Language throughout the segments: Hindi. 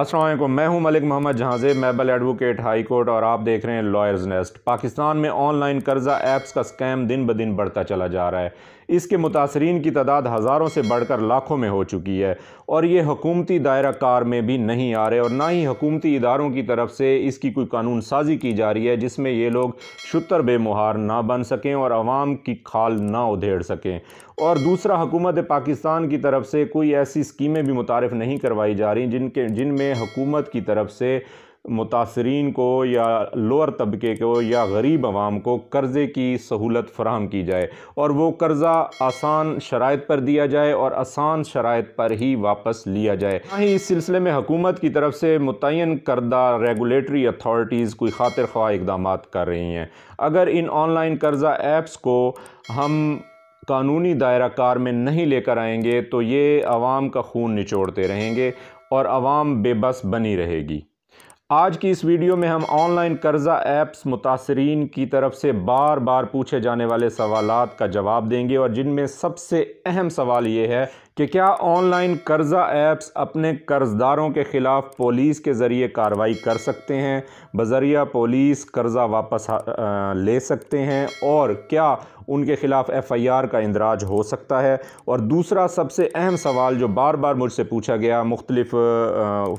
असलम मैं हूं मलिक मोहम्मद जहांजेब मैबल एडवोकेट हाई कोर्ट और आप देख रहे हैं लॉयर्स नेस्ट पाकिस्तान में ऑनलाइन कर्जा ऐप्स का स्कैम दिन ब दिन बढ़ता चला जा रहा है इसके मुतासरीन की तादाद हज़ारों से बढ़कर लाखों में हो चुकी है और ये हकूमती दायरा कार में भी नहीं आ रहे और ना ही हकूमती इदारों की तरफ से इसकी कोई कानून साजी की जा रही है जिसमें ये लोग शुतर बेमुहार ना बन सकें और आवाम की खाल ना उधेड़ सकें और दूसरा हकूमत पाकिस्तान की तरफ से कोई ऐसी स्कीमें भी मुतारफ़ नहीं करवाई जा रही जिनके जिनमें हकूमत की तरफ से मुतासरीन को या लोअर तबके को या गरीब आवाम को कर्ज़े की सहूलत फ़राहम की जाए और वो कर्ज़ा आसान शराइ पर दिया जाए और आसान शराइ पर ही वापस लिया जाए वहीं इस सिलसिले में हुकूमत की तरफ से मुतन करदा रेगुलेटरी अथॉरटीज़ कोई खातिर ख्वाह इकदाम कर रही हैं अगर इन ऑनलाइन कर्ज़ा एप्स को हम कानूनी दायरा कार में नहीं लेकर आएंगे तो ये आवाम का खून निचोड़ते रहेंगे और आवाम बेबस बनी रहेगी आज की इस वीडियो में हम ऑनलाइन कर्ज़ा ऐप्स मुतासरीन की तरफ से बार बार पूछे जाने वाले सवाल का जवाब देंगे और जिनमें सबसे अहम सवाल ये है कि क्या ऑनलाइन कर्जा ऐप्स अपने कर्जदारों के ख़िलाफ़ पुलिस के ज़रिए कार्रवाई कर सकते हैं बजरिया पुलिस कर्जा वापस ले सकते हैं और क्या उनके ख़िलाफ़ एफ़ आई आर का इंदराज हो सकता है और दूसरा सबसे अहम सवाल जो बार बार मुझसे पूछा गया मुख्तलिफ़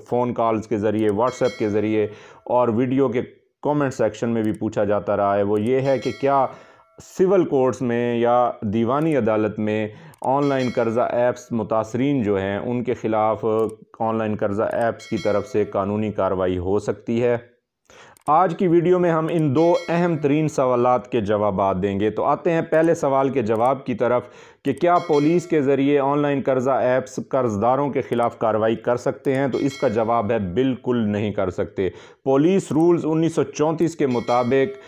फ़ोन कॉल्स के ज़रिए व्हाट्सएप के ज़रिए और वीडियो के कमेंट सेक्शन में भी पूछा जाता रहा है वो ये है कि क्या सिविल कोर्ट्स में या दीवानी अदालत में ऑनलाइन कर्ज़ा ऐप्स मुतासरीन जो हैं उनके ख़िलाफ़ ऑनलाइन कर्ज़ा ऐप्स की तरफ से कानूनी कार्रवाई हो सकती है आज की वीडियो में हम इन दो अहम तरीन सवाल के जवाब देंगे तो आते हैं पहले सवाल के जवाब की तरफ कि क्या पुलिस के ज़रिए ऑनलाइन कर्ज़ा ऐप्स कर्जदारों के ख़िलाफ़ कार्रवाई कर सकते हैं तो इसका जवाब है बिल्कुल नहीं कर सकते पुलिस रूल्स 1934 के मुताबिक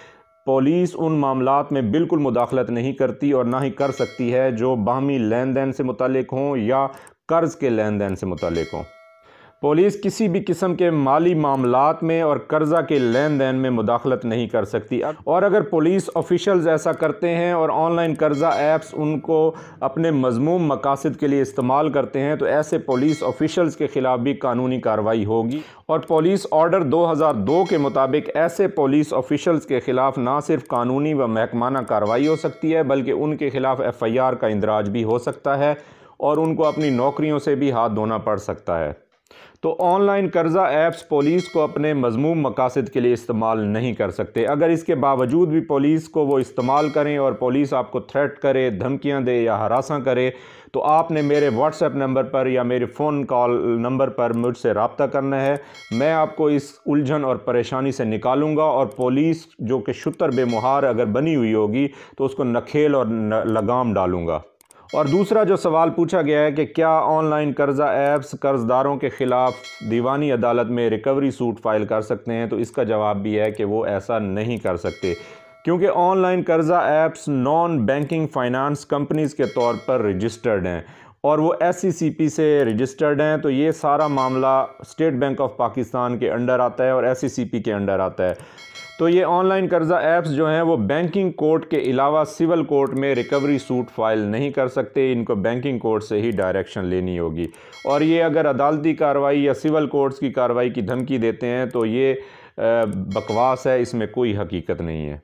पुलिस उन मामला में बिल्कुल मुदाखलत नहीं करती और ना ही कर सकती है जो बाहमी लेन देन से मुतल हों या कर्ज़ के लेन देन से मुतल हों पुलिस किसी भी किस्म के माली मामला में और कर्जा के लेन देन में मुदाखलत नहीं कर सकती और अगर पुलिस ऑफिशल्स ऐसा करते हैं और ऑनलाइन कर्जा एप्स उनको अपने मजमूम मकासद के लिए इस्तेमाल करते हैं तो ऐसे पुलिस ऑफिशल्स के खिलाफ भी कानूनी कार्रवाई होगी और पुलिस ऑर्डर 2002 के मुताबिक ऐसे पुलिस ऑफिशल्स के खिलाफ ना सिर्फ कानूनी व महकमाना कार्रवाई हो सकती है बल्कि उनके खिलाफ एफ आई आर का इंदराज भी हो सकता है और उनको अपनी नौकरियों से भी हाथ धोना पड़ सकता है तो ऑनलाइन कर्ज़ा ऐप्स पुलिस को अपने मजमूम मकासद के लिए इस्तेमाल नहीं कर सकते अगर इसके बावजूद भी पुलिस को वो इस्तेमाल करें और पुलिस आपको थ्रेट करे धमकियाँ दे या हरासा करे तो आपने मेरे व्हाट्सएप नंबर पर या मेरे फ़ोन कॉल नंबर पर मुझसे रबता करना है मैं आपको इस उलझन और परेशानी से निकालूंगा और पुलिस जो कि शुतर बेमुहार अगर बनी हुई होगी तो उसको नखेल और लगाम डालूँगा और दूसरा जो सवाल पूछा गया है कि क्या ऑनलाइन कर्जा ऐप्स कर्जदारों के ख़िलाफ़ दीवानी अदालत में रिकवरी सूट फाइल कर सकते हैं तो इसका जवाब भी है कि वो ऐसा नहीं कर सकते क्योंकि ऑनलाइन कर्जा apps non banking finance companies के तौर पर रजिस्टर्ड हैं और वो एस e से रजिस्टर्ड हैं तो ये सारा मामला स्टेट बैंक ऑफ पाकिस्तान के अंडर आता है और एस e के अंडर आता है तो ये ऑनलाइन कर्जा ऐप्स जो हैं वो बैंकिंग कोर्ट के अलावा सिविल कोर्ट में रिकवरी सूट फाइल नहीं कर सकते इनको बैंकिंग कोर्ट से ही डायरेक्शन लेनी होगी और ये अगर अदालती कार्रवाई या सिविल कोर्ट्स की कार्रवाई की धमकी देते हैं तो ये बकवास है इसमें कोई हकीकत नहीं है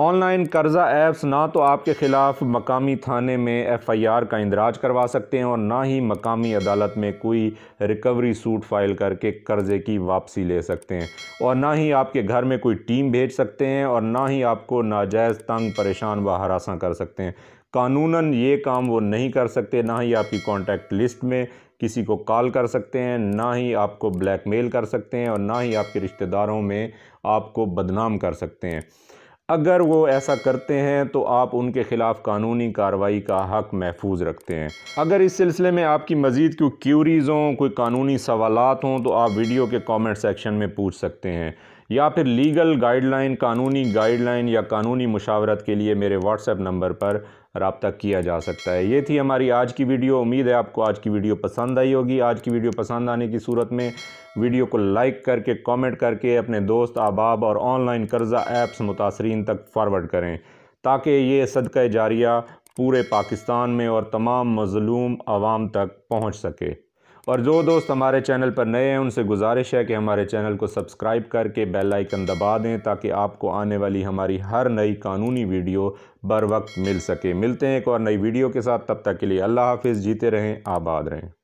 ऑनलाइन कर्ज़ा ऐप्स ना तो आपके ख़िलाफ़ मकामी थाने में एफ़ आई आर का इंदराज करवा सकते हैं और ना ही मकामी अदालत में कोई रिकवरी सूट फाइल करके कर्ज़े की वापसी ले सकते हैं और ना ही आपके घर में कोई टीम भेज सकते हैं और ना ही आपको नाजायज़ तंग परेशान व हरासा कर सकते हैं कानूनन ये काम वो नहीं कर सकते ना ही आपकी कॉन्टैक्ट लिस्ट में किसी को कॉल कर सकते हैं ना ही आपको ब्लैकमेल कर सकते हैं और ना ही आपके रिश्तेदारों में आपको बदनाम कर सकते हैं अगर वो ऐसा करते हैं तो आप उनके ख़िलाफ़ कानूनी कार्रवाई का हक महफूज रखते हैं अगर इस सिलसिले में आपकी मज़ीद कोई क्यूरीज़ हों कोई कानूनी सवाल हों तो आप वीडियो के कमेंट सेक्शन में पूछ सकते हैं या फिर लीगल गाइडलाइन कानूनी गाइडलाइन या कानूनी मुशावरत के लिए मेरे व्हाट्सएप नंबर पर रबता किया जा सकता है ये थी हमारी आज की वीडियो उम्मीद है आपको आज की वीडियो पसंद आई होगी आज की वीडियो पसंद आने की सूरत में वीडियो को लाइक करके कमेंट करके अपने दोस्त अहबाब और ऑनलाइन कर्जा ऐप्स मुतासरीन तक फारवर्ड करें ताकि ये सदक जारिया पूरे पाकिस्तान में और तमाम मजलूम आवाम तक पहुँच सके और जो दोस्त हमारे चैनल पर नए हैं उनसे गुजारिश है कि हमारे चैनल को सब्सक्राइब करके बेल आइकन दबा दें ताकि आपको आने वाली हमारी हर नई कानूनी वीडियो बर वक्त मिल सके मिलते हैं एक और नई वीडियो के साथ तब तक के लिए अल्लाह हाफिज़ जीते रहें आबाद रहें